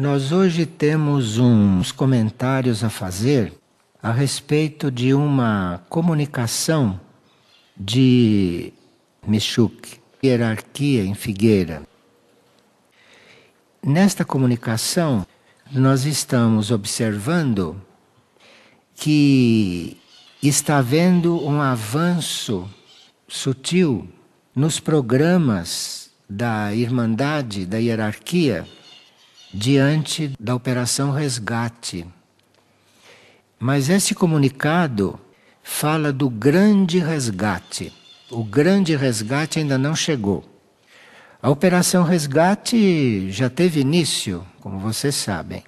Nós hoje temos uns comentários a fazer a respeito de uma comunicação de Michuque, hierarquia em Figueira. Nesta comunicação, nós estamos observando que está havendo um avanço sutil nos programas da Irmandade, da hierarquia diante da Operação Resgate. Mas esse comunicado fala do grande resgate. O grande resgate ainda não chegou. A Operação Resgate já teve início, como vocês sabem.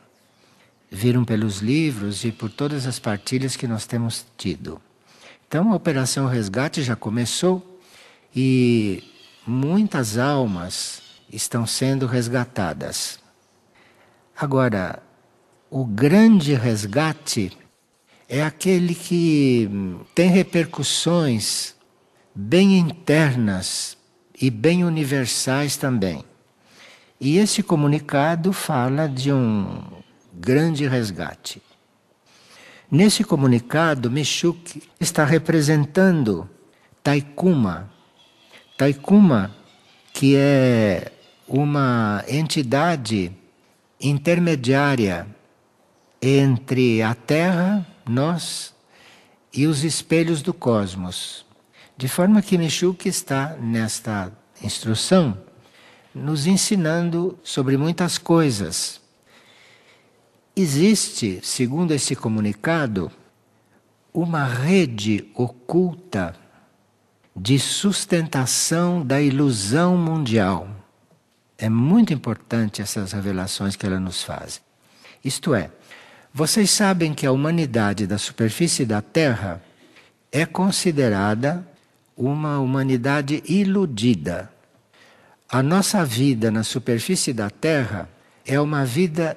Viram pelos livros e por todas as partilhas que nós temos tido. Então, a Operação Resgate já começou e muitas almas estão sendo resgatadas. Agora, o grande resgate é aquele que tem repercussões bem internas e bem universais também. E esse comunicado fala de um grande resgate. Nesse comunicado, Michuque está representando Taikuma. Taikuma, que é uma entidade intermediária entre a Terra, nós, e os espelhos do cosmos. De forma que Michuque está nesta instrução nos ensinando sobre muitas coisas. Existe, segundo esse comunicado, uma rede oculta de sustentação da ilusão mundial. É muito importante essas revelações que ela nos faz. Isto é, vocês sabem que a humanidade da superfície da Terra é considerada uma humanidade iludida. A nossa vida na superfície da Terra é uma vida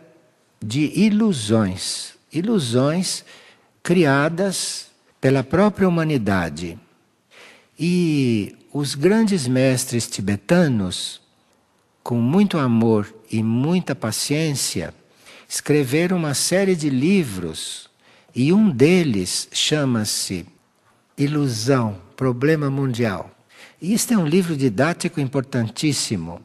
de ilusões, ilusões criadas pela própria humanidade. E os grandes mestres tibetanos com muito amor e muita paciência, escreveram uma série de livros e um deles chama-se Ilusão, Problema Mundial. E este é um livro didático importantíssimo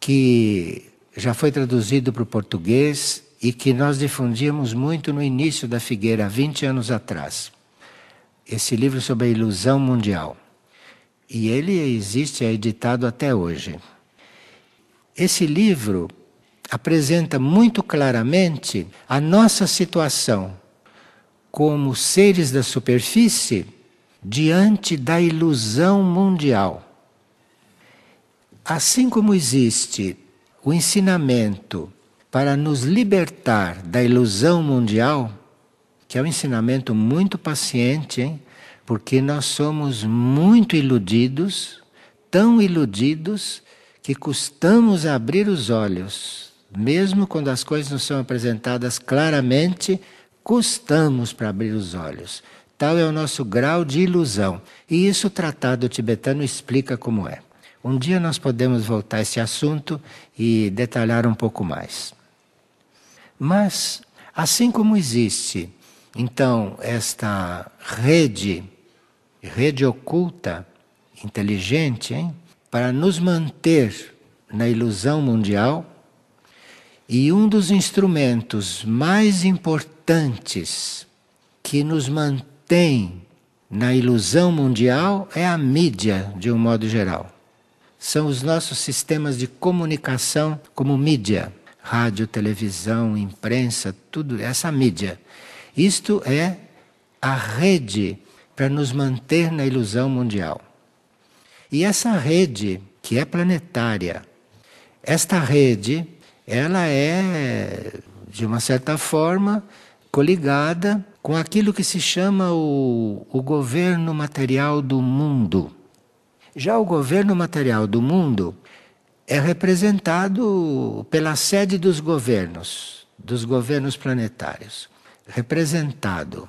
que já foi traduzido para o português e que nós difundíamos muito no início da Figueira, 20 anos atrás. Esse livro sobre a ilusão mundial. E ele existe, é editado até hoje. Esse livro apresenta muito claramente a nossa situação como seres da superfície diante da ilusão mundial. Assim como existe o ensinamento para nos libertar da ilusão mundial, que é um ensinamento muito paciente, hein? porque nós somos muito iludidos, tão iludidos que custamos abrir os olhos, mesmo quando as coisas nos são apresentadas claramente, custamos para abrir os olhos. Tal é o nosso grau de ilusão. E isso o tratado tibetano explica como é. Um dia nós podemos voltar a esse assunto e detalhar um pouco mais. Mas, assim como existe, então, esta rede, rede oculta, inteligente, hein? para nos manter na ilusão mundial. E um dos instrumentos mais importantes que nos mantém na ilusão mundial é a mídia, de um modo geral. São os nossos sistemas de comunicação como mídia, rádio, televisão, imprensa, tudo essa mídia. Isto é a rede para nos manter na ilusão mundial. E essa rede, que é planetária, esta rede, ela é, de uma certa forma, coligada com aquilo que se chama o, o governo material do mundo. Já o governo material do mundo é representado pela sede dos governos, dos governos planetários. Representado.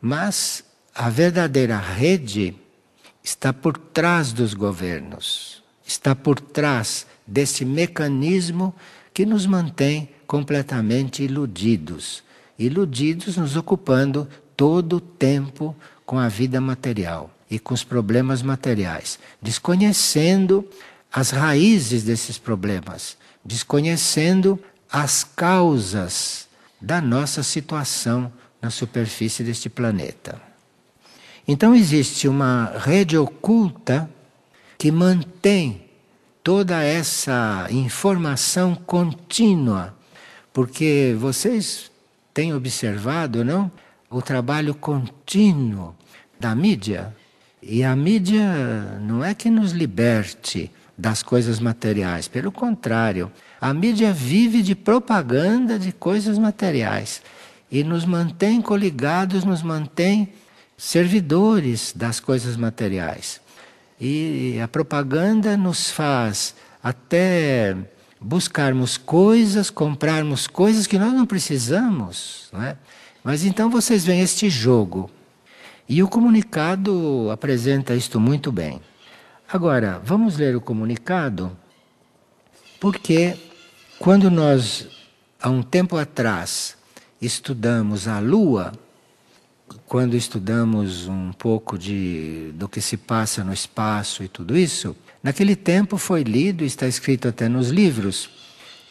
Mas a verdadeira rede está por trás dos governos, está por trás desse mecanismo que nos mantém completamente iludidos iludidos, nos ocupando todo o tempo com a vida material e com os problemas materiais, desconhecendo as raízes desses problemas, desconhecendo as causas da nossa situação na superfície deste planeta. Então existe uma rede oculta que mantém toda essa informação contínua, porque vocês têm observado, não? O trabalho contínuo da mídia. E a mídia não é que nos liberte das coisas materiais, pelo contrário, a mídia vive de propaganda de coisas materiais e nos mantém coligados, nos mantém servidores das coisas materiais. E a propaganda nos faz até buscarmos coisas, comprarmos coisas que nós não precisamos. Não é? Mas então vocês veem este jogo. E o comunicado apresenta isto muito bem. Agora, vamos ler o comunicado, porque quando nós, há um tempo atrás, estudamos a Lua, quando estudamos um pouco de, do que se passa no espaço e tudo isso, naquele tempo foi lido, está escrito até nos livros,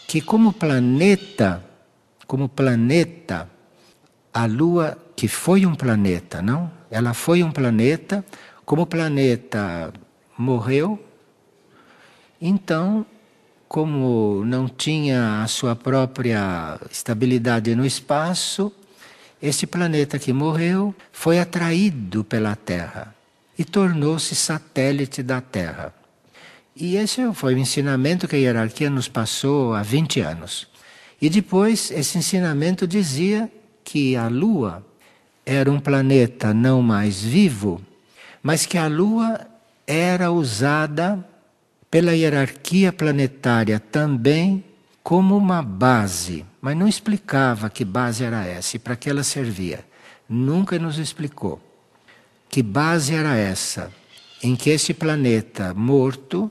que como planeta, como planeta, a Lua, que foi um planeta, não? Ela foi um planeta, como planeta morreu, então, como não tinha a sua própria estabilidade no espaço, este planeta que morreu foi atraído pela Terra e tornou-se satélite da Terra. E esse foi o ensinamento que a hierarquia nos passou há 20 anos. E depois, esse ensinamento dizia que a Lua era um planeta não mais vivo, mas que a Lua era usada pela hierarquia planetária também como uma base mas não explicava que base era essa e para que ela servia. Nunca nos explicou que base era essa em que esse planeta morto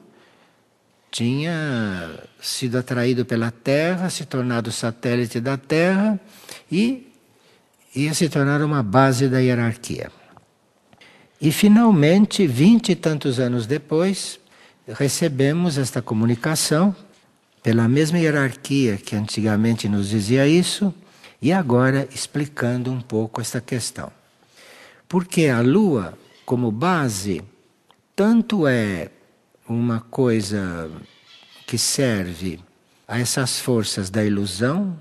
tinha sido atraído pela Terra, se tornado satélite da Terra e ia se tornar uma base da hierarquia. E finalmente, vinte e tantos anos depois, recebemos esta comunicação pela mesma hierarquia que antigamente nos dizia isso, e agora explicando um pouco esta questão. Porque a Lua, como base, tanto é uma coisa que serve a essas forças da ilusão,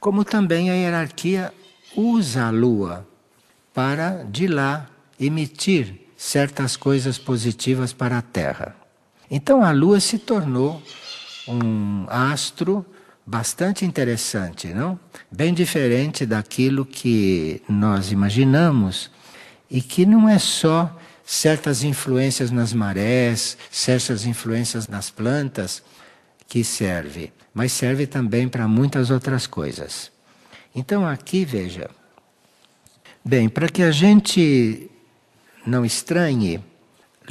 como também a hierarquia usa a Lua para, de lá, emitir certas coisas positivas para a Terra. Então a Lua se tornou um astro bastante interessante, não? Bem diferente daquilo que nós imaginamos e que não é só certas influências nas marés, certas influências nas plantas que serve, mas serve também para muitas outras coisas. Então aqui veja, bem, para que a gente não estranhe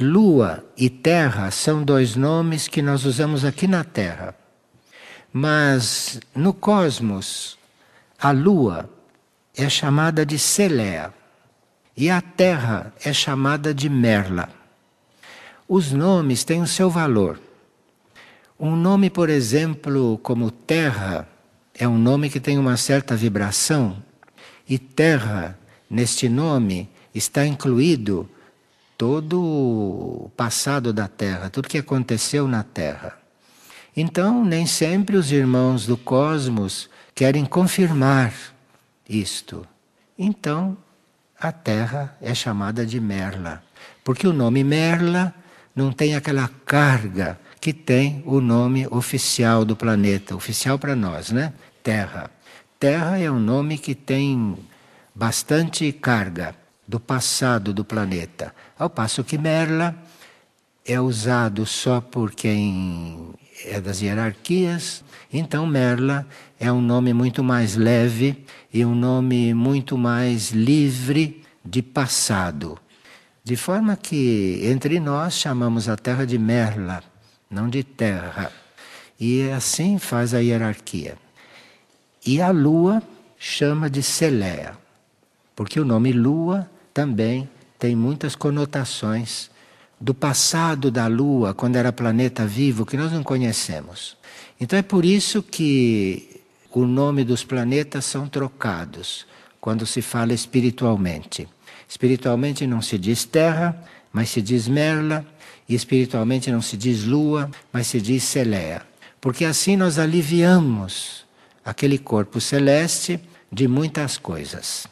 Lua e Terra são dois nomes que nós usamos aqui na Terra. Mas no cosmos, a Lua é chamada de Selea e a Terra é chamada de Merla. Os nomes têm o seu valor. Um nome, por exemplo, como Terra, é um nome que tem uma certa vibração, e Terra, neste nome, está incluído todo o passado da Terra, tudo que aconteceu na Terra. Então, nem sempre os irmãos do cosmos querem confirmar isto. Então, a Terra é chamada de Merla, porque o nome Merla não tem aquela carga que tem o nome oficial do planeta, oficial para nós, né? Terra. Terra é um nome que tem bastante carga do passado do planeta. Ao passo que Merla é usado só por quem é das hierarquias, então Merla é um nome muito mais leve e um nome muito mais livre de passado. De forma que entre nós chamamos a terra de Merla, não de terra. E assim faz a hierarquia. E a lua chama de Celeia, porque o nome lua também tem muitas conotações do passado da Lua, quando era planeta vivo, que nós não conhecemos. Então é por isso que o nome dos planetas são trocados quando se fala espiritualmente. Espiritualmente não se diz Terra, mas se diz Merla, e espiritualmente não se diz Lua, mas se diz Celeia. Porque assim nós aliviamos aquele corpo celeste de muitas coisas.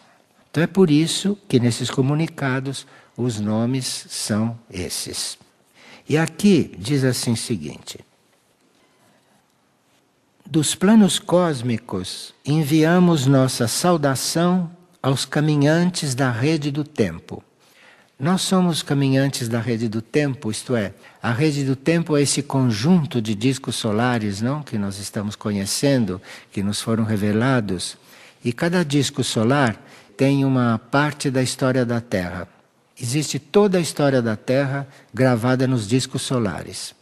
Então é por isso que nesses comunicados os nomes são esses. E aqui diz assim o seguinte: Dos planos cósmicos enviamos nossa saudação aos caminhantes da rede do tempo. Nós somos caminhantes da rede do tempo, isto é, a rede do tempo é esse conjunto de discos solares, não, que nós estamos conhecendo, que nos foram revelados, e cada disco solar tem uma parte da história da Terra. Existe toda a história da Terra gravada nos discos solares.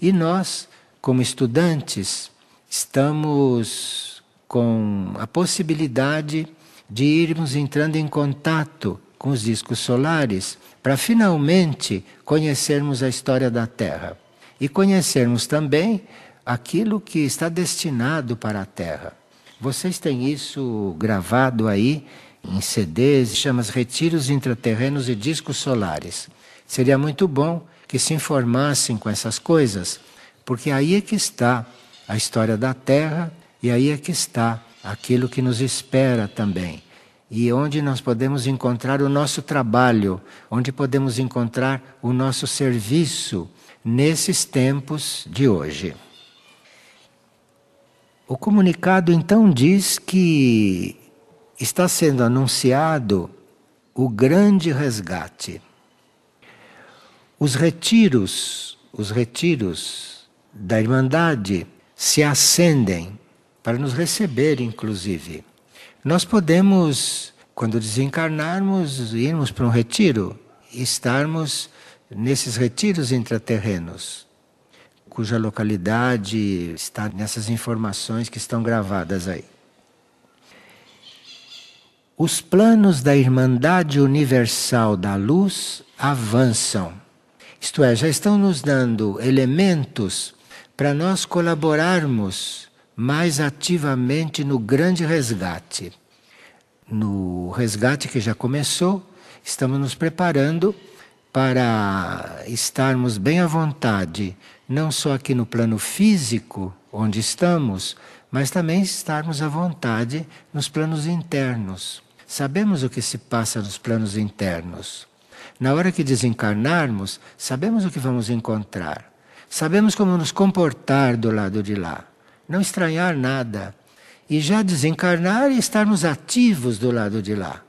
E nós, como estudantes, estamos com a possibilidade de irmos entrando em contato com os discos solares para finalmente conhecermos a história da Terra e conhecermos também aquilo que está destinado para a Terra. Vocês têm isso gravado aí em CDs, chama-se Retiros Intraterrenos e Discos Solares. Seria muito bom que se informassem com essas coisas, porque aí é que está a história da Terra e aí é que está aquilo que nos espera também. E onde nós podemos encontrar o nosso trabalho, onde podemos encontrar o nosso serviço nesses tempos de hoje. O comunicado então diz que está sendo anunciado o grande resgate. Os retiros, os retiros da Irmandade se acendem para nos receber, inclusive. Nós podemos, quando desencarnarmos, irmos para um retiro e estarmos nesses retiros intraterrenos, cuja localidade está nessas informações que estão gravadas aí os planos da Irmandade Universal da Luz avançam. Isto é, já estão nos dando elementos para nós colaborarmos mais ativamente no grande resgate. No resgate que já começou, estamos nos preparando para estarmos bem à vontade, não só aqui no plano físico, onde estamos, mas também estarmos à vontade nos planos internos sabemos o que se passa nos planos internos. Na hora que desencarnarmos, sabemos o que vamos encontrar. Sabemos como nos comportar do lado de lá. Não estranhar nada. E já desencarnar e estarmos ativos do lado de lá.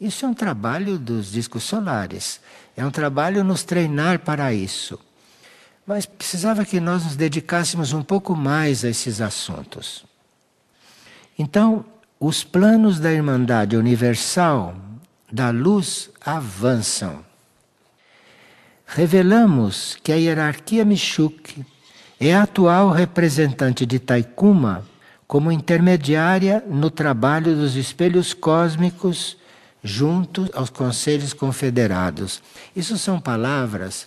Isso é um trabalho dos discos solares. É um trabalho nos treinar para isso. Mas precisava que nós nos dedicássemos um pouco mais a esses assuntos. Então, os planos da Irmandade Universal da Luz avançam. Revelamos que a hierarquia Michuque é a atual representante de Taikuma como intermediária no trabalho dos espelhos cósmicos junto aos conselhos confederados. Isso são palavras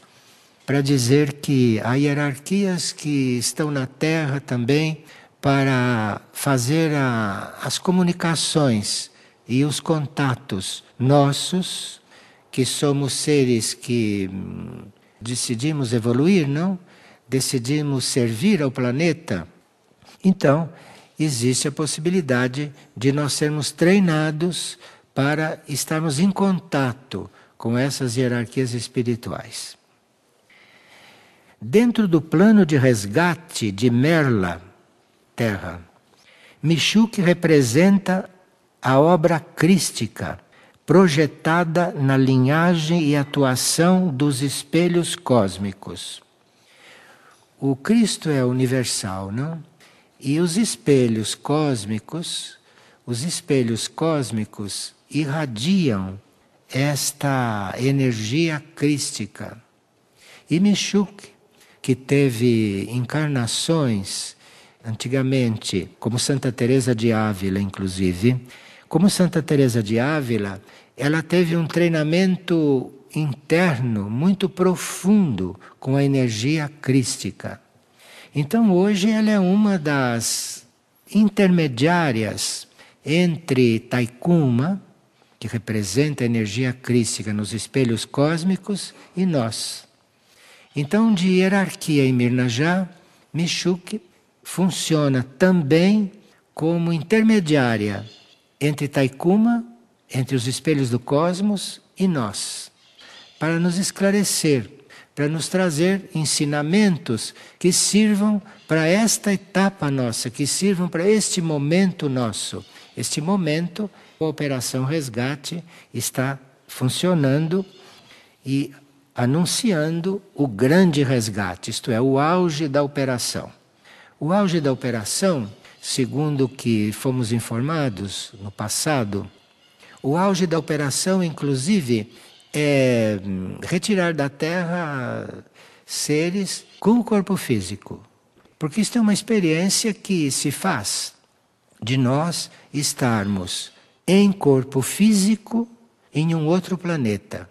para dizer que há hierarquias que estão na Terra também para fazer a, as comunicações e os contatos nossos, que somos seres que hum, decidimos evoluir, não? Decidimos servir ao planeta. Então, existe a possibilidade de nós sermos treinados para estarmos em contato com essas hierarquias espirituais. Dentro do plano de resgate de Merla, terra. Michuque representa a obra crística, projetada na linhagem e atuação dos espelhos cósmicos. O Cristo é universal, não? E os espelhos cósmicos, os espelhos cósmicos irradiam esta energia crística. E Michuque que teve encarnações antigamente, como Santa Teresa de Ávila, inclusive, como Santa Teresa de Ávila, ela teve um treinamento interno muito profundo com a energia crística. Então hoje ela é uma das intermediárias entre Taikuma, que representa a energia crística nos espelhos cósmicos, e nós. Então, de hierarquia em Mirnajá, Michuque funciona também como intermediária entre Taikuma, entre os espelhos do cosmos e nós, para nos esclarecer, para nos trazer ensinamentos que sirvam para esta etapa nossa, que sirvam para este momento nosso. Este momento, a Operação Resgate está funcionando e anunciando o grande resgate, isto é, o auge da operação. O auge da operação, segundo que fomos informados no passado, o auge da operação, inclusive, é hum, retirar da Terra seres com o corpo físico. Porque isto é uma experiência que se faz de nós estarmos em corpo físico em um outro planeta.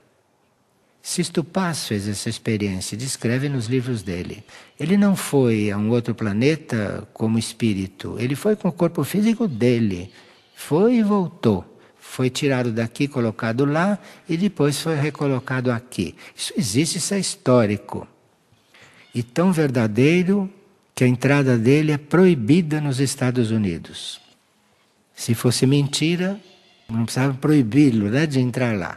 Sisto Paz fez essa experiência, descreve nos livros dele. Ele não foi a um outro planeta como espírito, ele foi com o corpo físico dele. Foi e voltou. Foi tirado daqui, colocado lá e depois foi recolocado aqui. Isso existe, isso é histórico. E tão verdadeiro que a entrada dele é proibida nos Estados Unidos. Se fosse mentira, não precisava proibi-lo né, de entrar lá.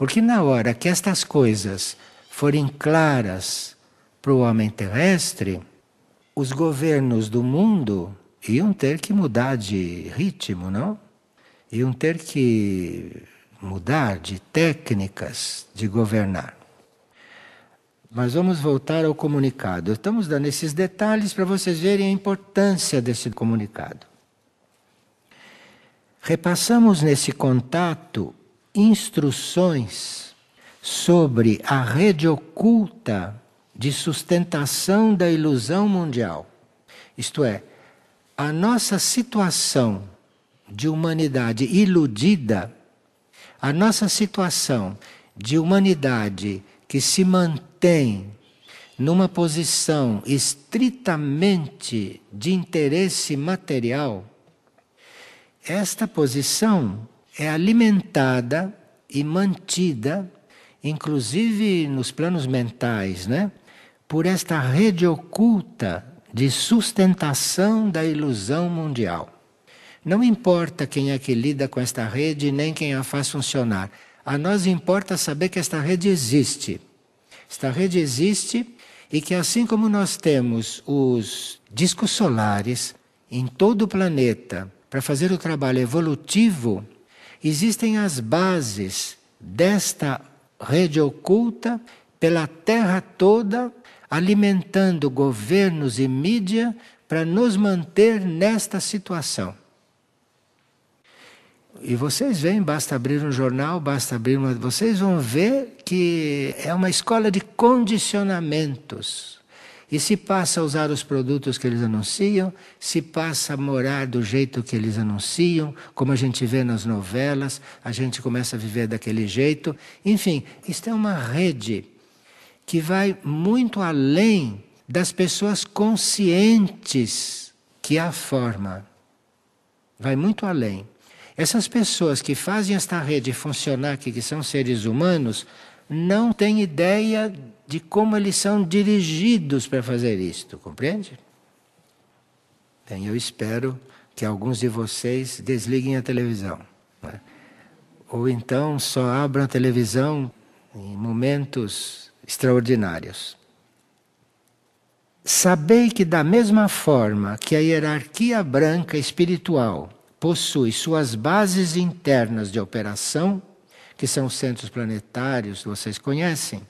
Porque na hora que estas coisas forem claras para o homem terrestre, os governos do mundo iam ter que mudar de ritmo, não? Iam ter que mudar de técnicas de governar. Mas vamos voltar ao comunicado. Estamos dando esses detalhes para vocês verem a importância desse comunicado. Repassamos nesse contato instruções sobre a rede oculta de sustentação da ilusão mundial. Isto é, a nossa situação de humanidade iludida, a nossa situação de humanidade que se mantém numa posição estritamente de interesse material, esta posição é alimentada e mantida, inclusive nos planos mentais, né? por esta rede oculta de sustentação da ilusão mundial. Não importa quem é que lida com esta rede, nem quem a faz funcionar. A nós importa saber que esta rede existe. Esta rede existe e que assim como nós temos os discos solares em todo o planeta para fazer o trabalho evolutivo Existem as bases desta rede oculta pela terra toda, alimentando governos e mídia para nos manter nesta situação. E vocês veem, basta abrir um jornal, basta abrir uma. Vocês vão ver que é uma escola de condicionamentos. E se passa a usar os produtos que eles anunciam, se passa a morar do jeito que eles anunciam, como a gente vê nas novelas, a gente começa a viver daquele jeito. Enfim, isto é uma rede que vai muito além das pessoas conscientes que a forma. Vai muito além. Essas pessoas que fazem esta rede funcionar, que, que são seres humanos, não têm ideia de como eles são dirigidos para fazer isto, compreende? Bem, eu espero que alguns de vocês desliguem a televisão. Né? Ou então só abram a televisão em momentos extraordinários. Sabei que, da mesma forma que a hierarquia branca espiritual possui suas bases internas de operação, que são os centros planetários, vocês conhecem,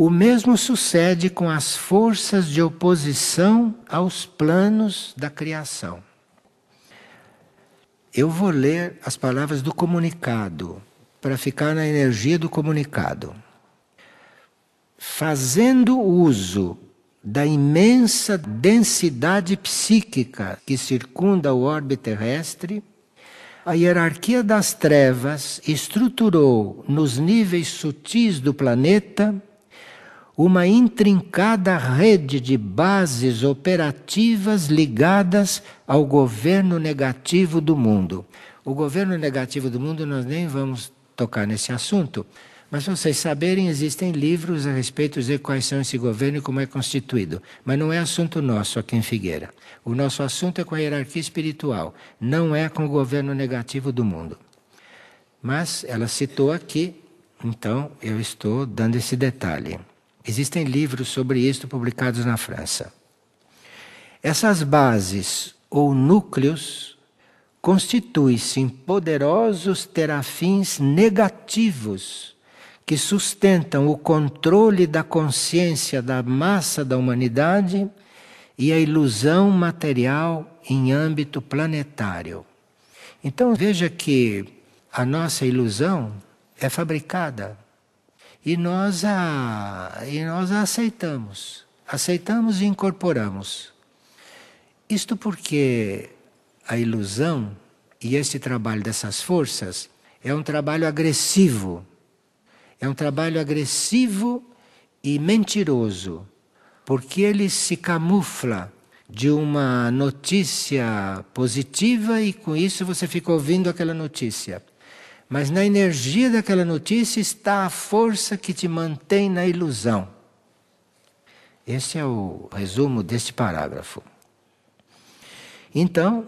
o mesmo sucede com as forças de oposição aos planos da criação. Eu vou ler as palavras do comunicado, para ficar na energia do comunicado. Fazendo uso da imensa densidade psíquica que circunda o orbe terrestre, a hierarquia das trevas estruturou nos níveis sutis do planeta uma intrincada rede de bases operativas ligadas ao governo negativo do mundo. O governo negativo do mundo, nós nem vamos tocar nesse assunto, mas para vocês saberem, existem livros a respeito de quais são esse governo e como é constituído. Mas não é assunto nosso aqui em Figueira. O nosso assunto é com a hierarquia espiritual, não é com o governo negativo do mundo. Mas ela citou aqui, então eu estou dando esse detalhe. Existem livros sobre isto publicados na França. Essas bases ou núcleos constituem-se em poderosos terafins negativos que sustentam o controle da consciência da massa da humanidade e a ilusão material em âmbito planetário. Então veja que a nossa ilusão é fabricada e nós a, e nós a aceitamos. Aceitamos e incorporamos. Isto porque a ilusão e este trabalho dessas forças é um trabalho agressivo. É um trabalho agressivo e mentiroso, porque ele se camufla de uma notícia positiva e com isso você fica ouvindo aquela notícia. Mas na energia daquela notícia está a força que te mantém na ilusão. Esse é o resumo deste parágrafo. Então,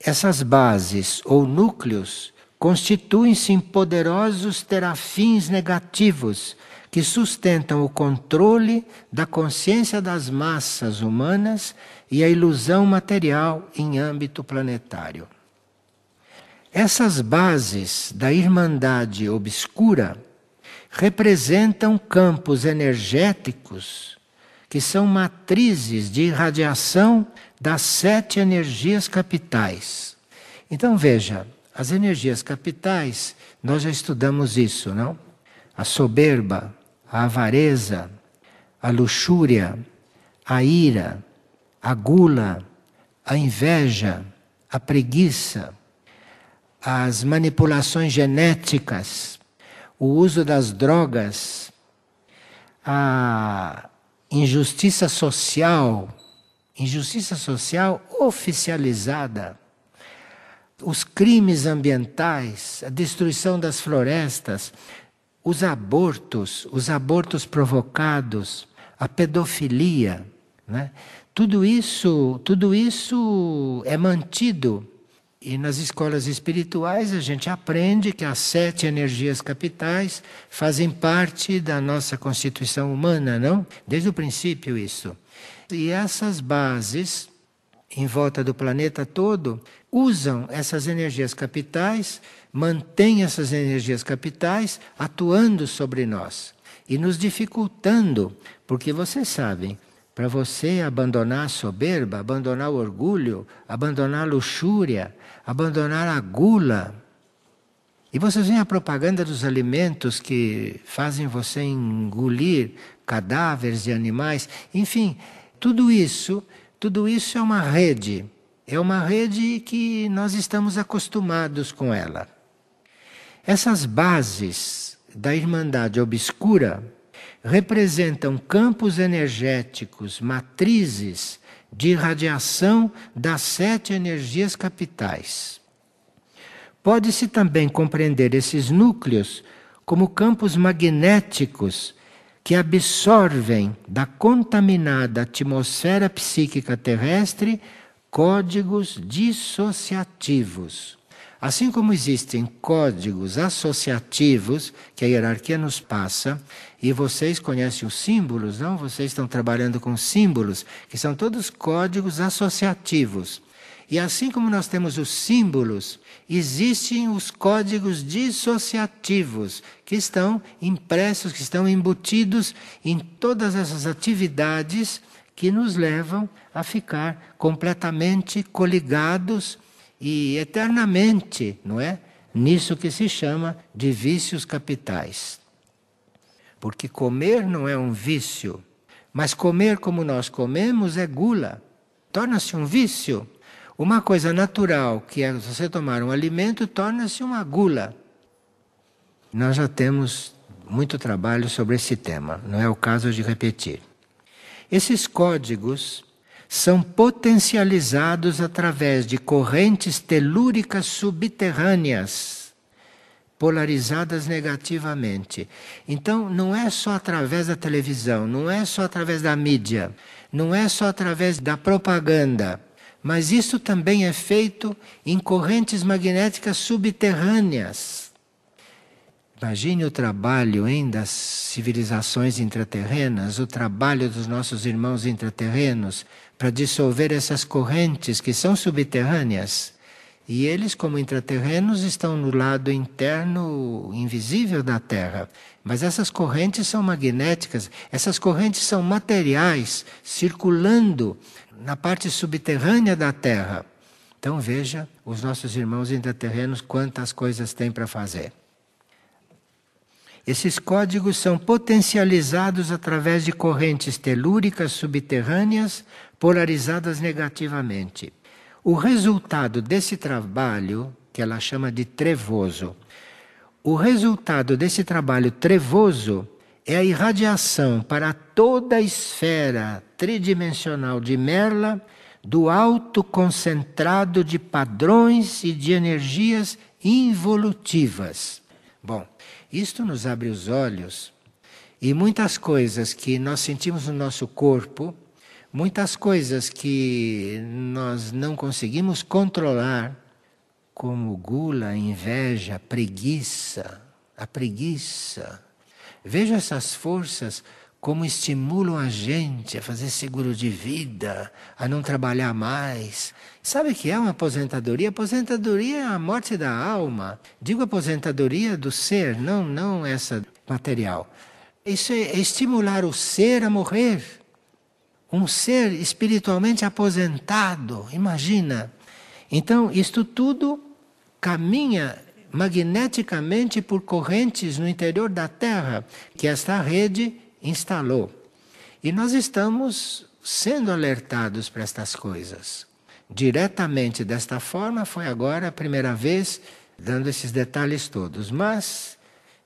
essas bases ou núcleos constituem-se em poderosos terafins negativos que sustentam o controle da consciência das massas humanas e a ilusão material em âmbito planetário. Essas bases da Irmandade Obscura representam campos energéticos que são matrizes de irradiação das sete energias capitais. Então veja, as energias capitais, nós já estudamos isso, não? A soberba, a avareza, a luxúria, a ira, a gula, a inveja, a preguiça, as manipulações genéticas, o uso das drogas, a injustiça social, injustiça social oficializada, os crimes ambientais, a destruição das florestas, os abortos, os abortos provocados, a pedofilia, né? Tudo isso, tudo isso é mantido e nas escolas espirituais a gente aprende que as sete energias capitais fazem parte da nossa constituição humana, não? Desde o princípio isso. E essas bases em volta do planeta todo usam essas energias capitais, mantêm essas energias capitais atuando sobre nós e nos dificultando, porque vocês sabem, para você abandonar a soberba, abandonar o orgulho, abandonar a luxúria, abandonar a gula. E vocês veem a propaganda dos alimentos que fazem você engolir cadáveres de animais, enfim, tudo isso, tudo isso é uma rede. É uma rede que nós estamos acostumados com ela. Essas bases da irmandade obscura representam campos energéticos, matrizes de irradiação das sete energias capitais. Pode-se também compreender esses núcleos como campos magnéticos que absorvem da contaminada atmosfera psíquica terrestre códigos dissociativos. Assim como existem códigos associativos que a hierarquia nos passa, e vocês conhecem os símbolos, não? Vocês estão trabalhando com símbolos, que são todos códigos associativos. E assim como nós temos os símbolos, existem os códigos dissociativos, que estão impressos, que estão embutidos em todas essas atividades que nos levam a ficar completamente coligados e eternamente, não é? Nisso que se chama de vícios capitais. Porque comer não é um vício, mas comer como nós comemos é gula, torna-se um vício. Uma coisa natural, que é você tomar um alimento, torna-se uma gula. Nós já temos muito trabalho sobre esse tema, não é o caso de repetir. Esses códigos são potencializados através de correntes telúricas subterrâneas, polarizadas negativamente. Então, não é só através da televisão, não é só através da mídia, não é só através da propaganda, mas isso também é feito em correntes magnéticas subterrâneas Imagine o trabalho ainda das civilizações intraterrenas, o trabalho dos nossos irmãos intraterrenos para dissolver essas correntes que são subterrâneas. E eles, como intraterrenos, estão no lado interno invisível da Terra. Mas essas correntes são magnéticas, essas correntes são materiais circulando na parte subterrânea da Terra. Então veja os nossos irmãos intraterrenos quantas coisas têm para fazer. Esses códigos são potencializados através de correntes telúricas subterrâneas polarizadas negativamente. O resultado desse trabalho, que ela chama de trevoso, o resultado desse trabalho trevoso é a irradiação para toda a esfera tridimensional de Merla do alto concentrado de padrões e de energias involutivas. Bom, isto nos abre os olhos e muitas coisas que nós sentimos no nosso corpo, muitas coisas que nós não conseguimos controlar, como gula, inveja, preguiça, a preguiça. Veja essas forças como estimulam a gente a fazer seguro de vida, a não trabalhar mais. Sabe que é uma aposentadoria? Aposentadoria é a morte da alma. Digo aposentadoria do ser, não, não essa material. Isso é estimular o ser a morrer. Um ser espiritualmente aposentado, imagina. Então, isto tudo caminha magneticamente por correntes no interior da Terra, que é esta rede instalou. E nós estamos sendo alertados para estas coisas. Diretamente desta forma, foi agora a primeira vez dando esses detalhes todos, mas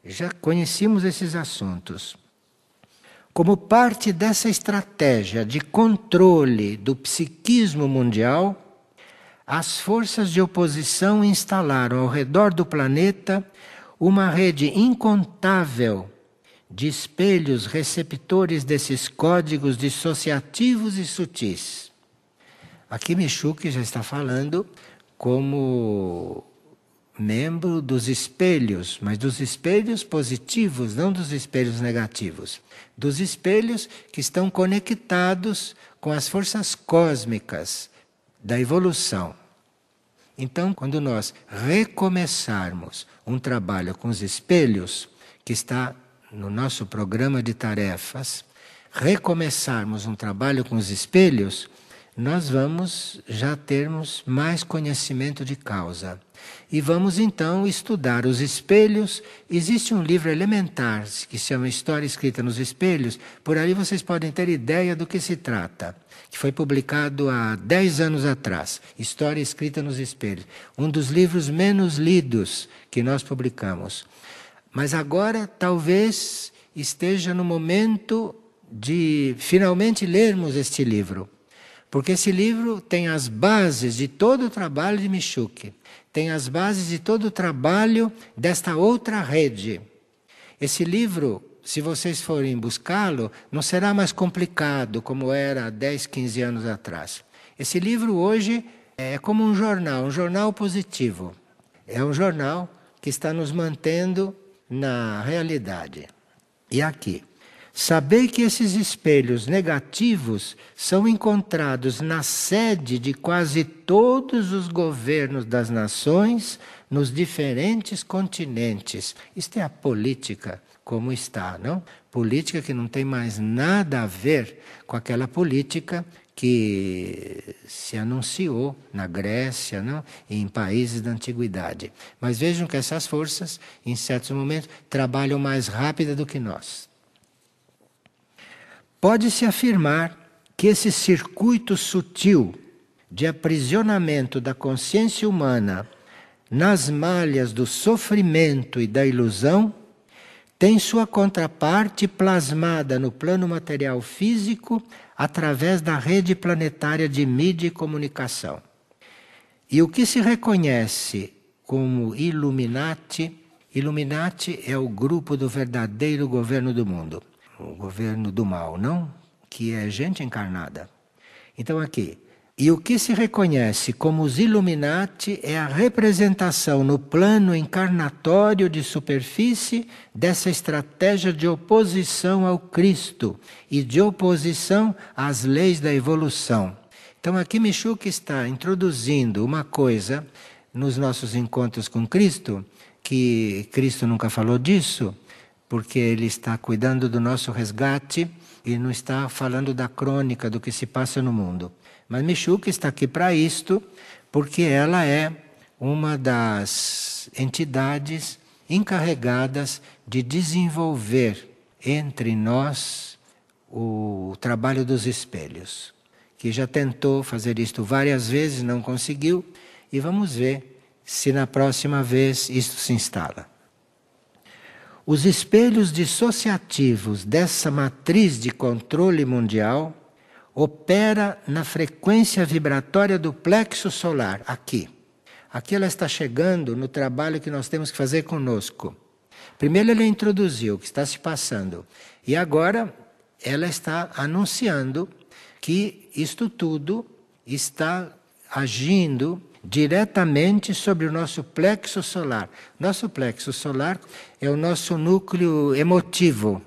já conhecíamos esses assuntos. Como parte dessa estratégia de controle do psiquismo mundial, as forças de oposição instalaram ao redor do planeta uma rede incontável de espelhos receptores desses códigos dissociativos e sutis. Aqui Michuque já está falando como membro dos espelhos, mas dos espelhos positivos, não dos espelhos negativos. Dos espelhos que estão conectados com as forças cósmicas da evolução. Então, quando nós recomeçarmos um trabalho com os espelhos, que está no nosso programa de tarefas, recomeçarmos um trabalho com os espelhos, nós vamos já termos mais conhecimento de causa. E vamos então estudar os espelhos. Existe um livro elementar que se chama História Escrita nos Espelhos, por aí vocês podem ter ideia do que se trata, que foi publicado há 10 anos atrás, História Escrita nos Espelhos, um dos livros menos lidos que nós publicamos. Mas agora talvez esteja no momento de finalmente lermos este livro. Porque esse livro tem as bases de todo o trabalho de Michuque, tem as bases de todo o trabalho desta outra rede. Esse livro, se vocês forem buscá-lo, não será mais complicado como era 10, 15 anos atrás. Esse livro hoje é como um jornal, um jornal positivo. É um jornal que está nos mantendo na realidade. E aqui. Sabei que esses espelhos negativos são encontrados na sede de quase todos os governos das nações nos diferentes continentes. Isto é a política como está, não? Política que não tem mais nada a ver com aquela política que se anunciou na Grécia, não? em países da antiguidade. Mas vejam que essas forças, em certos momentos, trabalham mais rápida do que nós. Pode-se afirmar que esse circuito sutil de aprisionamento da consciência humana nas malhas do sofrimento e da ilusão tem sua contraparte plasmada no plano material físico através da rede planetária de mídia e comunicação. E o que se reconhece como Illuminati, Illuminati é o grupo do verdadeiro governo do mundo, o governo do mal, não? Que é gente encarnada. Então aqui, e o que se reconhece como os Illuminati é a representação no plano encarnatório de superfície dessa estratégia de oposição ao Cristo e de oposição às leis da evolução. Então aqui Michuque está introduzindo uma coisa nos nossos encontros com Cristo, que Cristo nunca falou disso, porque ele está cuidando do nosso resgate e não está falando da crônica do que se passa no mundo. Mas Michuca está aqui para isto, porque ela é uma das entidades encarregadas de desenvolver entre nós o trabalho dos espelhos, que já tentou fazer isto várias vezes, não conseguiu, e vamos ver se na próxima vez isto se instala. Os espelhos dissociativos dessa matriz de controle mundial opera na frequência vibratória do plexo solar, aqui. Aqui ela está chegando no trabalho que nós temos que fazer conosco. Primeiro ela introduziu o que está se passando. E agora ela está anunciando que isto tudo está agindo diretamente sobre o nosso plexo solar. Nosso plexo solar é o nosso núcleo emotivo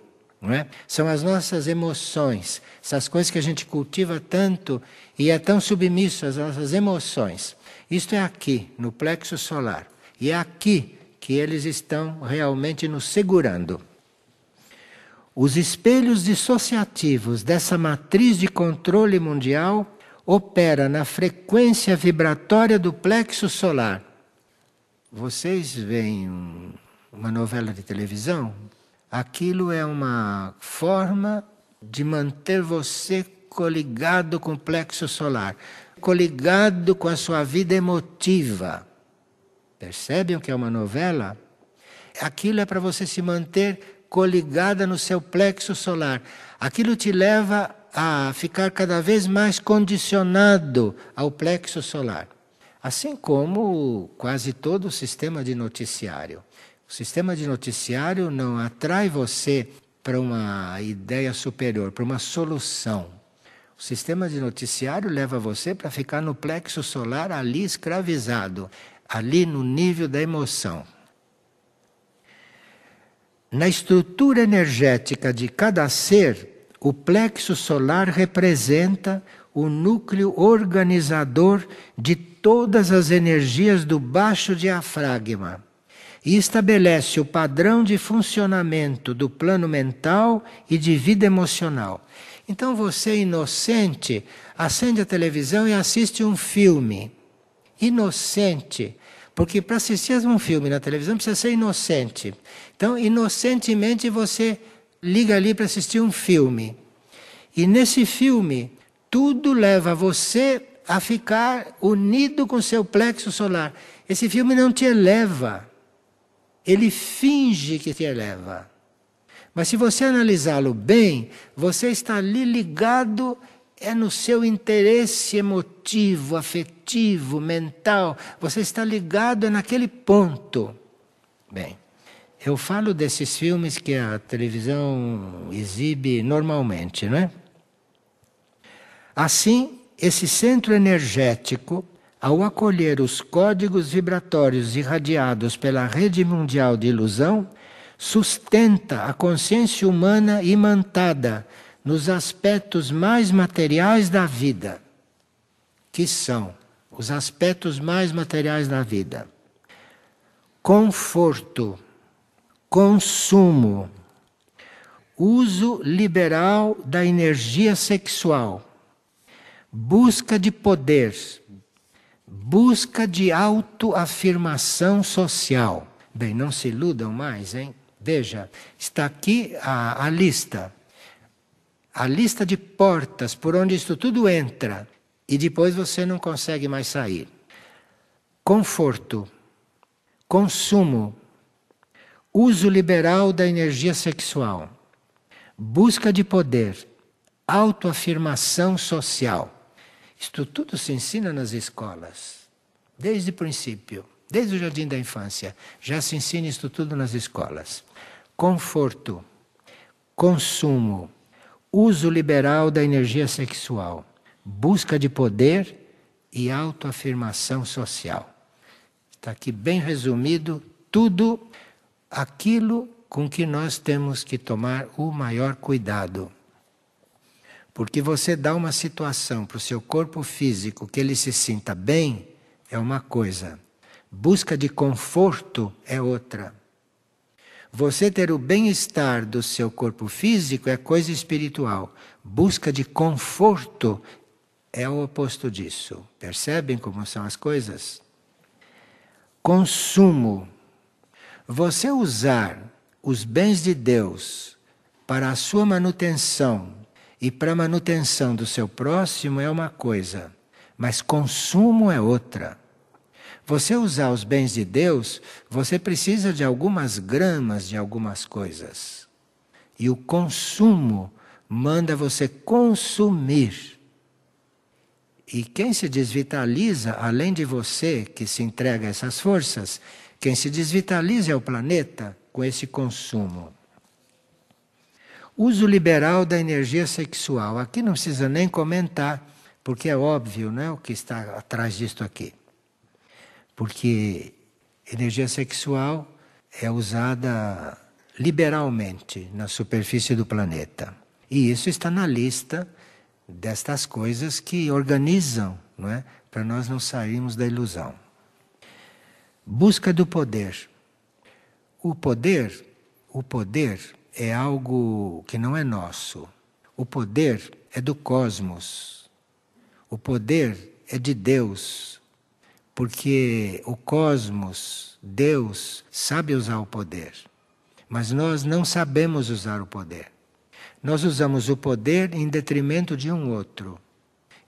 não é? São as nossas emoções, essas coisas que a gente cultiva tanto e é tão submisso às nossas emoções. Isto é aqui, no plexo solar. E é aqui que eles estão realmente nos segurando. Os espelhos dissociativos dessa matriz de controle mundial opera na frequência vibratória do plexo solar. Vocês veem uma novela de televisão Aquilo é uma forma de manter você coligado com o plexo solar, coligado com a sua vida emotiva. Percebem o que é uma novela? Aquilo é para você se manter coligada no seu plexo solar. Aquilo te leva a ficar cada vez mais condicionado ao plexo solar. Assim como quase todo o sistema de noticiário. O sistema de noticiário não atrai você para uma ideia superior, para uma solução. O sistema de noticiário leva você para ficar no plexo solar ali escravizado, ali no nível da emoção. Na estrutura energética de cada ser, o plexo solar representa o núcleo organizador de todas as energias do baixo diafragma e estabelece o padrão de funcionamento do plano mental e de vida emocional. Então você, inocente, acende a televisão e assiste um filme. Inocente. Porque para assistir um filme na televisão precisa ser inocente. Então, inocentemente você liga ali para assistir um filme. E nesse filme, tudo leva você a ficar unido com seu plexo solar. Esse filme não te eleva. Ele finge que te eleva. Mas se você analisá-lo bem, você está ali ligado, é no seu interesse emotivo, afetivo, mental, você está ligado é naquele ponto. Bem, eu falo desses filmes que a televisão exibe normalmente, não é? Assim, esse centro energético ao acolher os códigos vibratórios irradiados pela rede mundial de ilusão, sustenta a consciência humana imantada nos aspectos mais materiais da vida, que são os aspectos mais materiais da vida: conforto, consumo, uso liberal da energia sexual, busca de poder busca de autoafirmação social. Bem, não se iludam mais, hein? Veja, está aqui a, a lista. A lista de portas por onde isso tudo entra e depois você não consegue mais sair. Conforto, consumo, uso liberal da energia sexual, busca de poder, autoafirmação social. Isto tudo se ensina nas escolas desde o princípio, desde o jardim da infância. Já se ensina isso tudo nas escolas. Conforto, consumo, uso liberal da energia sexual, busca de poder e autoafirmação social. Está aqui bem resumido tudo aquilo com que nós temos que tomar o maior cuidado. Porque você dá uma situação para o seu corpo físico que ele se sinta bem, é uma coisa, busca de conforto é outra. Você ter o bem-estar do seu corpo físico é coisa espiritual. Busca de conforto é o oposto disso. Percebem como são as coisas? Consumo. Você usar os bens de Deus para a sua manutenção e para a manutenção do seu próximo é uma coisa, mas consumo é outra. Você usar os bens de Deus, você precisa de algumas gramas de algumas coisas. E o consumo manda você consumir. E quem se desvitaliza, além de você que se entrega a essas forças, quem se desvitaliza é o planeta com esse consumo. Uso liberal da energia sexual. Aqui não precisa nem comentar, porque é óbvio né, o que está atrás disto aqui porque energia sexual é usada liberalmente na superfície do planeta. E isso está na lista destas coisas que organizam, não é? Para nós não sairmos da ilusão. Busca do poder. O poder, o poder é algo que não é nosso. O poder é do cosmos. O poder é de Deus porque o cosmos, Deus, sabe usar o poder, mas nós não sabemos usar o poder. Nós usamos o poder em detrimento de um outro.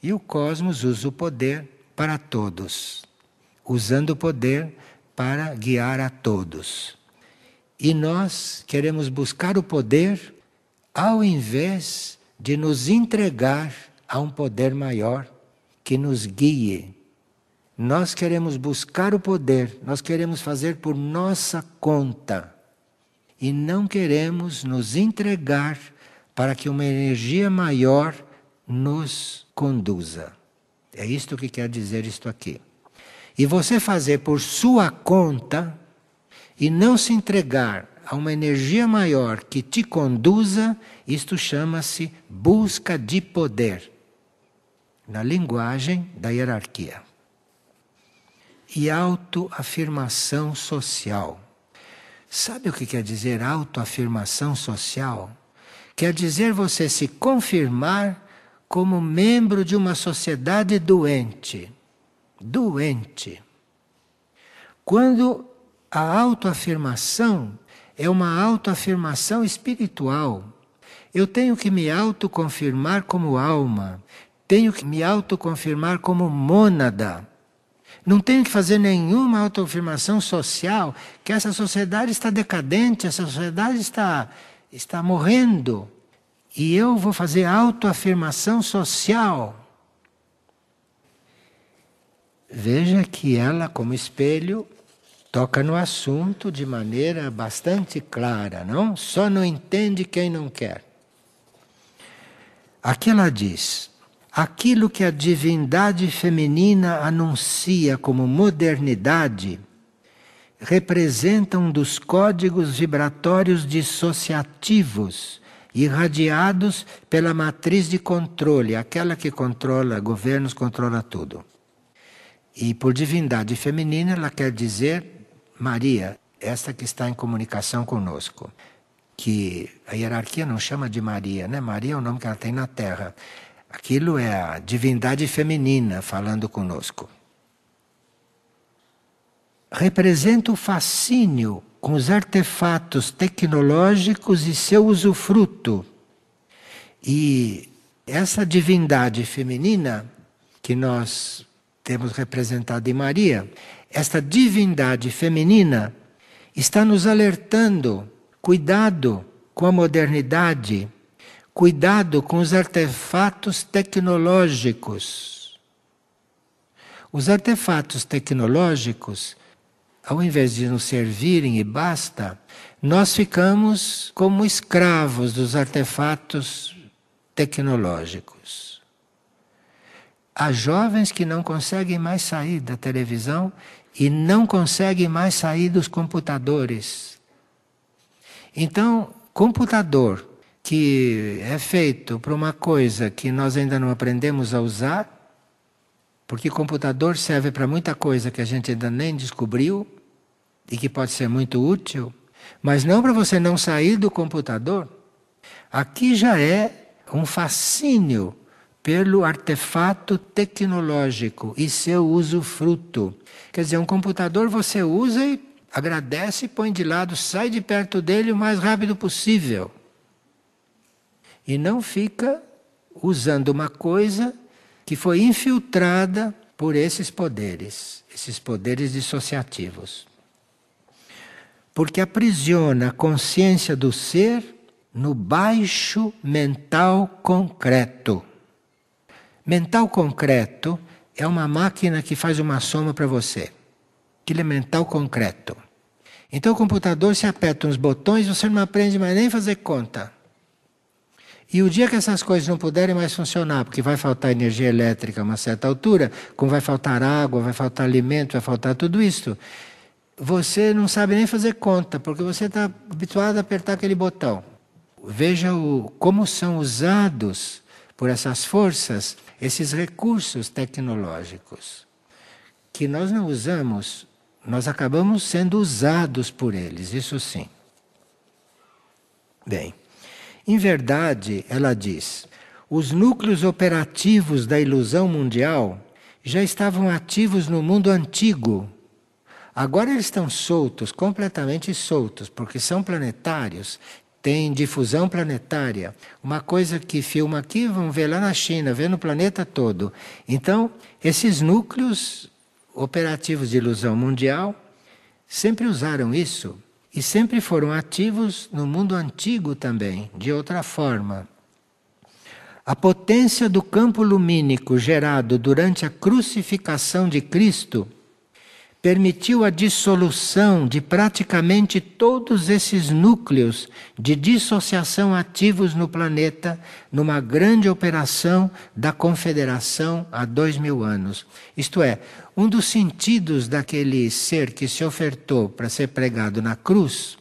E o cosmos usa o poder para todos, usando o poder para guiar a todos. E nós queremos buscar o poder ao invés de nos entregar a um poder maior que nos guie nós queremos buscar o poder, nós queremos fazer por nossa conta. E não queremos nos entregar para que uma energia maior nos conduza. É isto que quer dizer isto aqui. E você fazer por sua conta e não se entregar a uma energia maior que te conduza, isto chama-se busca de poder na linguagem da hierarquia e autoafirmação social. Sabe o que quer dizer autoafirmação social? Quer dizer você se confirmar como membro de uma sociedade doente. Doente. Quando a autoafirmação é uma autoafirmação espiritual, eu tenho que me autoconfirmar como alma, tenho que me autoconfirmar como mônada não tenho que fazer nenhuma autoafirmação social que essa sociedade está decadente, essa sociedade está, está morrendo. E eu vou fazer autoafirmação social. Veja que ela, como espelho, toca no assunto de maneira bastante clara, não? Só não entende quem não quer. Aqui ela diz: aquilo que a divindade feminina anuncia como modernidade representa um dos códigos vibratórios dissociativos irradiados pela matriz de controle, aquela que controla governos, controla tudo. E por divindade feminina, ela quer dizer Maria, esta que está em comunicação conosco. Que a hierarquia não chama de Maria, né? Maria é o nome que ela tem na Terra. Aquilo é a divindade feminina falando conosco. Representa o fascínio com os artefatos tecnológicos e seu usufruto. E essa divindade feminina que nós temos representado em Maria, esta divindade feminina está nos alertando, cuidado com a modernidade Cuidado com os artefatos tecnológicos. Os artefatos tecnológicos, ao invés de nos servirem e basta, nós ficamos como escravos dos artefatos tecnológicos. Há jovens que não conseguem mais sair da televisão e não conseguem mais sair dos computadores. Então, computador, que é feito para uma coisa que nós ainda não aprendemos a usar, porque computador serve para muita coisa que a gente ainda nem descobriu e que pode ser muito útil, mas não para você não sair do computador. Aqui já é um fascínio pelo artefato tecnológico e seu usufruto. Quer dizer, um computador você usa e agradece, põe de lado, sai de perto dele o mais rápido possível e não fica usando uma coisa que foi infiltrada por esses poderes, esses poderes dissociativos. Porque aprisiona a consciência do ser no baixo mental concreto. Mental concreto é uma máquina que faz uma soma para você. Aquilo é mental concreto. Então o computador, se aperta uns botões, você não aprende mais nem fazer conta. E o dia que essas coisas não puderem mais funcionar, porque vai faltar energia elétrica a uma certa altura, como vai faltar água, vai faltar alimento, vai faltar tudo isso, você não sabe nem fazer conta, porque você está habituado a apertar aquele botão. Veja o, como são usados por essas forças esses recursos tecnológicos que nós não usamos, nós acabamos sendo usados por eles, isso sim. Bem. Em verdade, ela diz, os núcleos operativos da ilusão mundial já estavam ativos no mundo antigo. Agora eles estão soltos, completamente soltos, porque são planetários, têm difusão planetária. Uma coisa que filma aqui, vão ver lá na China, vê no planeta todo. Então, esses núcleos operativos de ilusão mundial sempre usaram isso e sempre foram ativos no mundo antigo também, de outra forma. A potência do campo lumínico gerado durante a crucificação de Cristo permitiu a dissolução de praticamente todos esses núcleos de dissociação ativos no planeta, numa grande operação da Confederação há dois mil anos. Isto é, um dos sentidos daquele ser que se ofertou para ser pregado na cruz,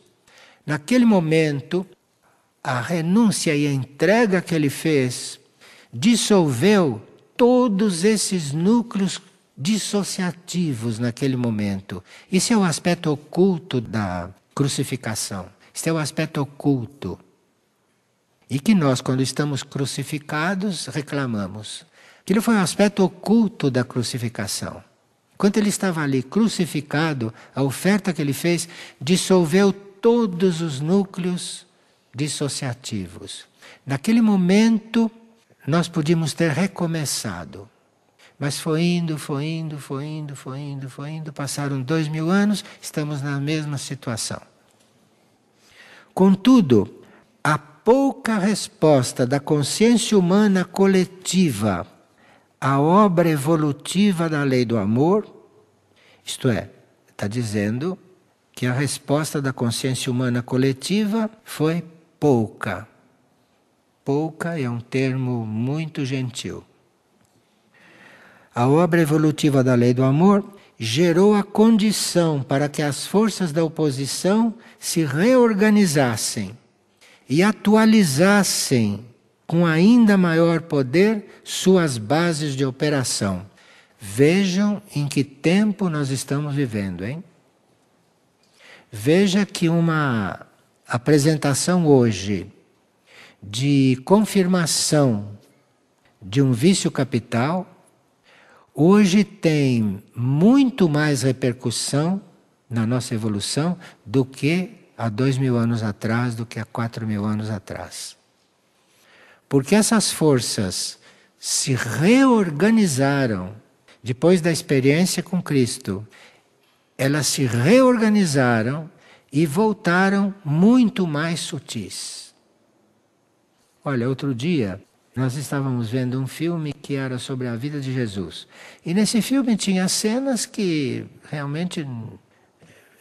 naquele momento, a renúncia e a entrega que ele fez dissolveu todos esses núcleos dissociativos naquele momento. Isso é o aspecto oculto da crucificação. Isso é o aspecto oculto. E que nós, quando estamos crucificados, reclamamos. Aquilo foi o aspecto oculto da crucificação. Enquanto ele estava ali crucificado, a oferta que ele fez dissolveu todos os núcleos dissociativos. Naquele momento, nós podíamos ter recomeçado. Mas foi indo, foi indo, foi indo, foi indo, foi indo. Passaram dois mil anos, estamos na mesma situação. Contudo, a pouca resposta da consciência humana coletiva à obra evolutiva da lei do amor, isto é, está dizendo que a resposta da consciência humana coletiva foi pouca. Pouca é um termo muito gentil. A obra evolutiva da lei do amor gerou a condição para que as forças da oposição se reorganizassem e atualizassem com ainda maior poder suas bases de operação. Vejam em que tempo nós estamos vivendo, hein? Veja que uma apresentação hoje de confirmação de um vício capital hoje tem muito mais repercussão na nossa evolução do que há dois mil anos atrás, do que há quatro mil anos atrás. Porque essas forças se reorganizaram depois da experiência com Cristo. Elas se reorganizaram e voltaram muito mais sutis. Olha, outro dia nós estávamos vendo um filme que era sobre a vida de Jesus. E nesse filme tinha cenas que realmente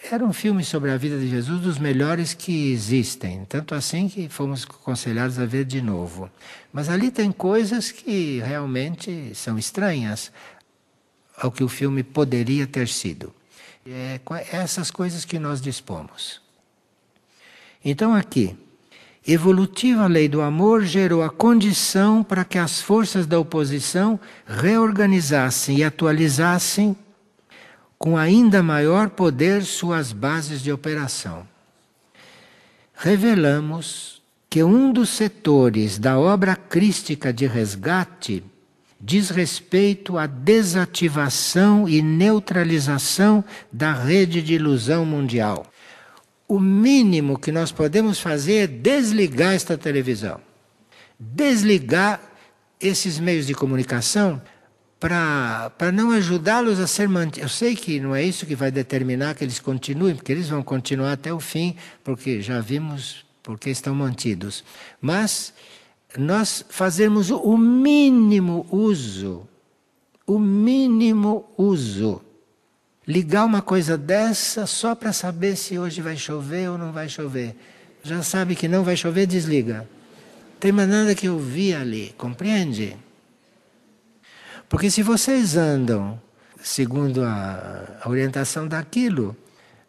era um filme sobre a vida de Jesus dos melhores que existem. Tanto assim que fomos aconselhados a ver de novo. Mas ali tem coisas que realmente são estranhas ao que o filme poderia ter sido. É essas coisas que nós dispomos. Então aqui, evolutiva lei do amor gerou a condição para que as forças da oposição reorganizassem e atualizassem com ainda maior poder suas bases de operação. Revelamos que um dos setores da obra crística de resgate diz respeito à desativação e neutralização da rede de ilusão mundial o mínimo que nós podemos fazer é desligar esta televisão, desligar esses meios de comunicação para não ajudá-los a ser mantidos. Eu sei que não é isso que vai determinar que eles continuem, porque eles vão continuar até o fim, porque já vimos porque estão mantidos. Mas nós fazemos o mínimo uso, o mínimo uso ligar uma coisa dessa só para saber se hoje vai chover ou não vai chover. Já sabe que não vai chover, desliga. Tem mais nada que ouvir ali, compreende? Porque se vocês andam segundo a, orientação daquilo,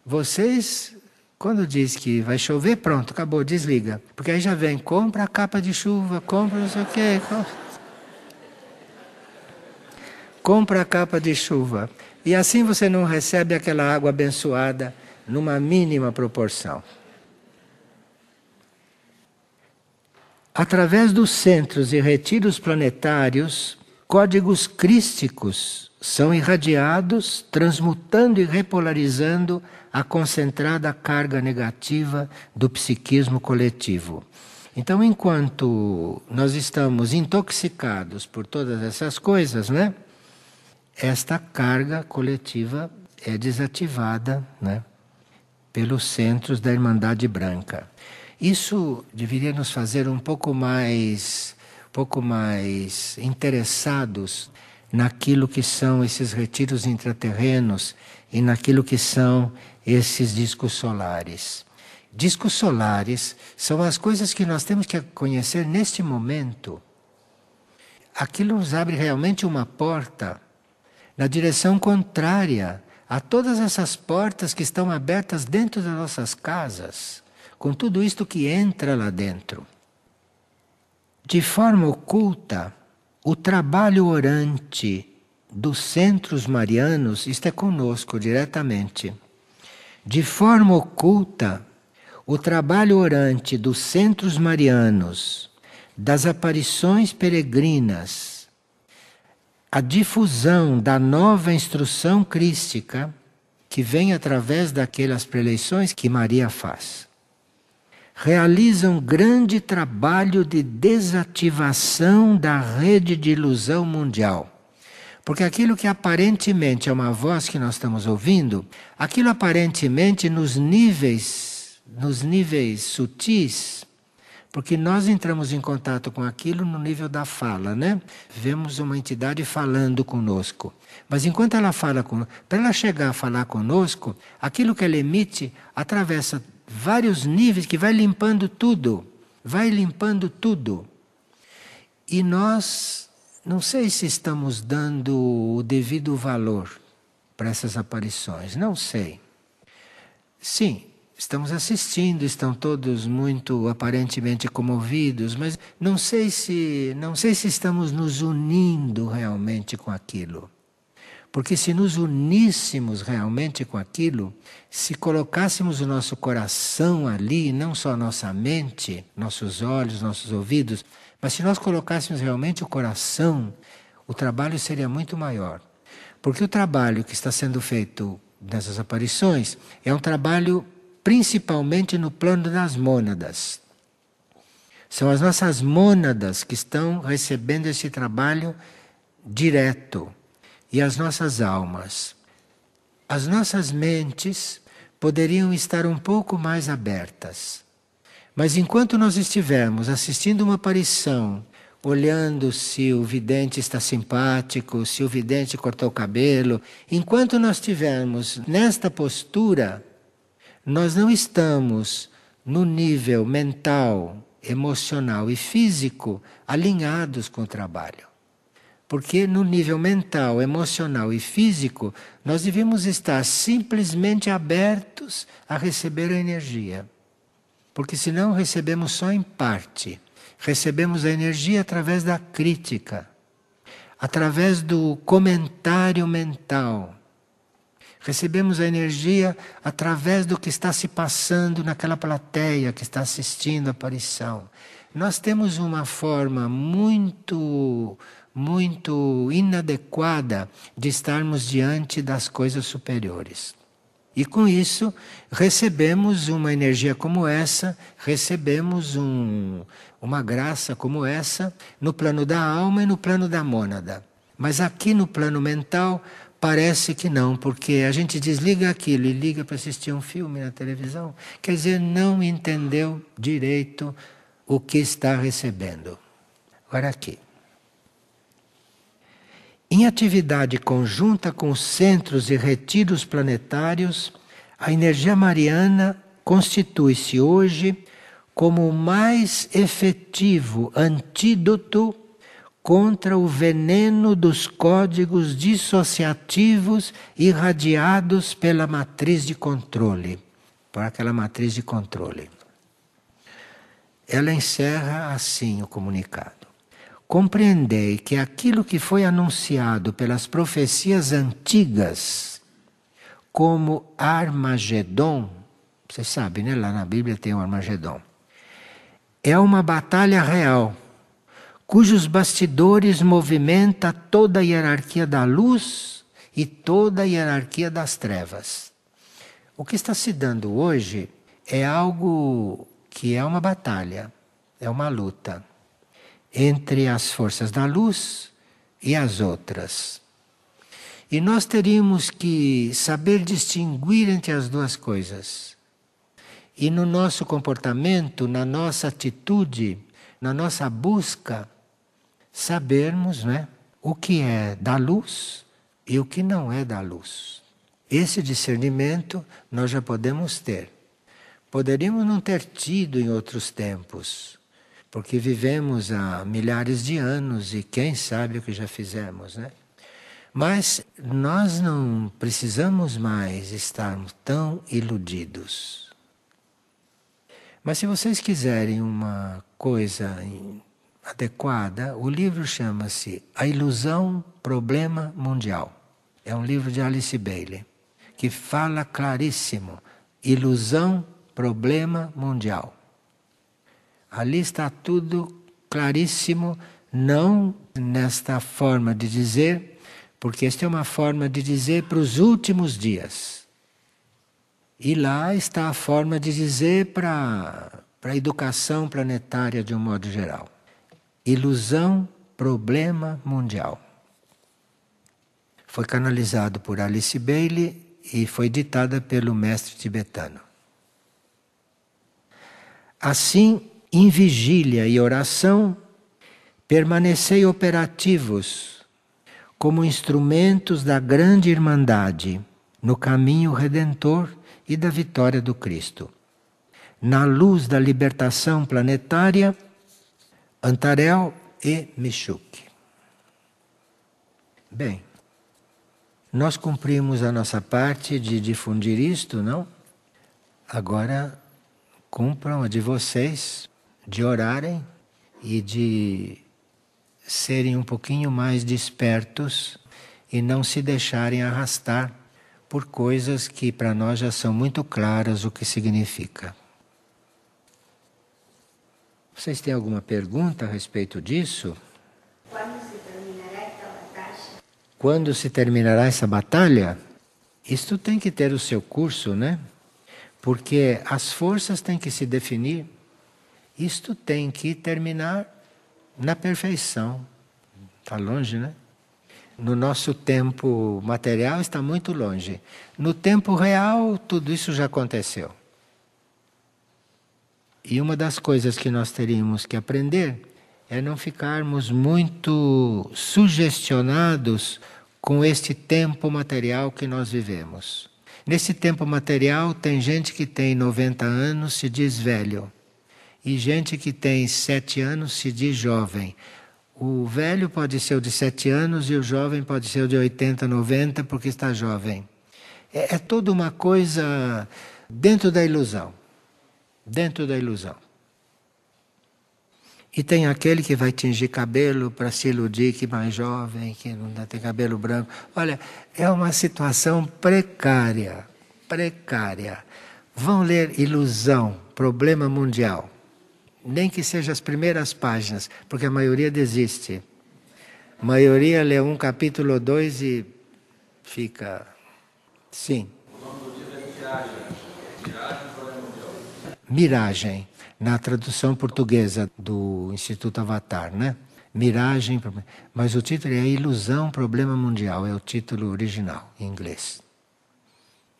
vocês, quando diz que vai chover, pronto, acabou, desliga. Porque aí já vem, compra a capa de chuva, compra não sei o quê. Compra, compra a capa de chuva. E assim você não recebe aquela água abençoada numa mínima proporção. Através dos centros e retiros planetários, códigos crísticos são irradiados, transmutando e repolarizando a concentrada carga negativa do psiquismo coletivo. Então, enquanto nós estamos intoxicados por todas essas coisas, né? esta carga coletiva é desativada né, pelos centros da Irmandade Branca. Isso deveria nos fazer um pouco mais, pouco mais interessados naquilo que são esses retiros intraterrenos e naquilo que são esses discos solares. Discos solares são as coisas que nós temos que conhecer neste momento. Aquilo nos abre realmente uma porta na direção contrária a todas essas portas que estão abertas dentro das nossas casas, com tudo isto que entra lá dentro. De forma oculta, o trabalho orante dos centros marianos está é conosco diretamente. De forma oculta, o trabalho orante dos centros marianos, das aparições peregrinas, a difusão da nova instrução crística que vem através daquelas preleições que Maria faz. Realiza um grande trabalho de desativação da rede de ilusão mundial. Porque aquilo que aparentemente é uma voz que nós estamos ouvindo, aquilo aparentemente nos níveis, nos níveis sutis, porque nós entramos em contato com aquilo no nível da fala, né? Vemos uma entidade falando conosco. Mas enquanto ela fala conosco, para ela chegar a falar conosco, aquilo que ela emite atravessa vários níveis que vai limpando tudo. Vai limpando tudo. E nós não sei se estamos dando o devido valor para essas aparições, não sei. Sim, Estamos assistindo, estão todos muito aparentemente comovidos, mas não sei se não sei se estamos nos unindo realmente com aquilo. Porque se nos uníssemos realmente com aquilo, se colocássemos o nosso coração ali, não só a nossa mente, nossos olhos, nossos ouvidos, mas se nós colocássemos realmente o coração, o trabalho seria muito maior. Porque o trabalho que está sendo feito nessas aparições é um trabalho principalmente no plano das mônadas. São as nossas mônadas que estão recebendo esse trabalho direto e as nossas almas. As nossas mentes poderiam estar um pouco mais abertas. Mas enquanto nós estivermos assistindo uma aparição, olhando se o vidente está simpático, se o vidente cortou o cabelo, enquanto nós estivermos nesta postura, nós não estamos no nível mental, emocional e físico alinhados com o trabalho. Porque no nível mental, emocional e físico, nós devemos estar simplesmente abertos a receber a energia. Porque senão recebemos só em parte. Recebemos a energia através da crítica, através do comentário mental, Recebemos a energia através do que está se passando naquela plateia que está assistindo a aparição. Nós temos uma forma muito, muito inadequada de estarmos diante das coisas superiores. E com isso, recebemos uma energia como essa, recebemos um, uma graça como essa no plano da alma e no plano da mônada. Mas aqui no plano mental, Parece que não, porque a gente desliga aquilo e liga para assistir um filme na televisão. Quer dizer, não entendeu direito o que está recebendo. Agora aqui. Em atividade conjunta com os centros e retiros planetários, a energia mariana constitui-se hoje como o mais efetivo antídoto contra o veneno dos códigos dissociativos irradiados pela matriz de controle, por aquela matriz de controle. Ela encerra assim o comunicado. Compreendei que aquilo que foi anunciado pelas profecias antigas, como Armagedon, você sabe, né? Lá na Bíblia tem o Armagedon. É uma batalha real cujos bastidores movimenta toda a hierarquia da luz e toda a hierarquia das trevas. O que está se dando hoje é algo que é uma batalha, é uma luta entre as forças da luz e as outras. E nós teríamos que saber distinguir entre as duas coisas. E no nosso comportamento, na nossa atitude, na nossa busca sabermos né, o que é da luz e o que não é da luz. Esse discernimento nós já podemos ter. Poderíamos não ter tido em outros tempos, porque vivemos há milhares de anos e quem sabe o que já fizemos, né? Mas nós não precisamos mais estarmos tão iludidos. Mas se vocês quiserem uma coisa adequada. O livro chama-se A Ilusão Problema Mundial. É um livro de Alice Bailey, que fala claríssimo: ilusão, problema mundial. Ali está tudo claríssimo, não nesta forma de dizer, porque esta é uma forma de dizer para os últimos dias. E lá está a forma de dizer para, para a educação planetária de um modo geral. Ilusão, problema mundial. Foi canalizado por Alice Bailey e foi ditada pelo mestre tibetano. Assim, em vigília e oração, permanecei operativos como instrumentos da grande irmandade no caminho redentor e da vitória do Cristo. Na luz da libertação planetária, Antarel e Michuque. Bem, nós cumprimos a nossa parte de difundir isto, não? Agora cumpram a de vocês, de orarem e de serem um pouquinho mais despertos e não se deixarem arrastar por coisas que para nós já são muito claras o que significa. Vocês têm alguma pergunta a respeito disso? Quando se terminará essa batalha? Quando se terminará essa batalha? Isto tem que ter o seu curso, né? Porque as forças têm que se definir. Isto tem que terminar na perfeição. Está longe, né? No nosso tempo material está muito longe. No tempo real, tudo isso já aconteceu. E uma das coisas que nós teríamos que aprender é não ficarmos muito sugestionados com este tempo material que nós vivemos. Nesse tempo material, tem gente que tem 90 anos se diz velho, e gente que tem 7 anos se diz jovem. O velho pode ser o de 7 anos e o jovem pode ser o de 80, 90, porque está jovem. É, é toda uma coisa dentro da ilusão dentro da ilusão. E tem aquele que vai tingir cabelo para se iludir que mais jovem, que não tem cabelo branco. Olha, é uma situação precária, precária. Vão ler ilusão, problema mundial. Nem que seja as primeiras páginas, porque a maioria desiste. A maioria lê um capítulo ou dois e fica. Sim. O nome do livro é Viagem. Viagem miragem, na tradução portuguesa do Instituto Avatar, né? Miragem, mas o título é Ilusão, Problema Mundial, é o título original em inglês.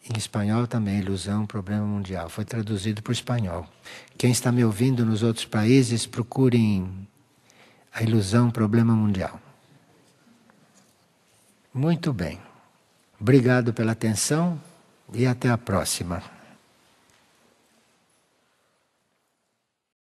Em espanhol também, Ilusão, Problema Mundial, foi traduzido para o espanhol. Quem está me ouvindo nos outros países, procurem a Ilusão, Problema Mundial. Muito bem. Obrigado pela atenção e até a próxima.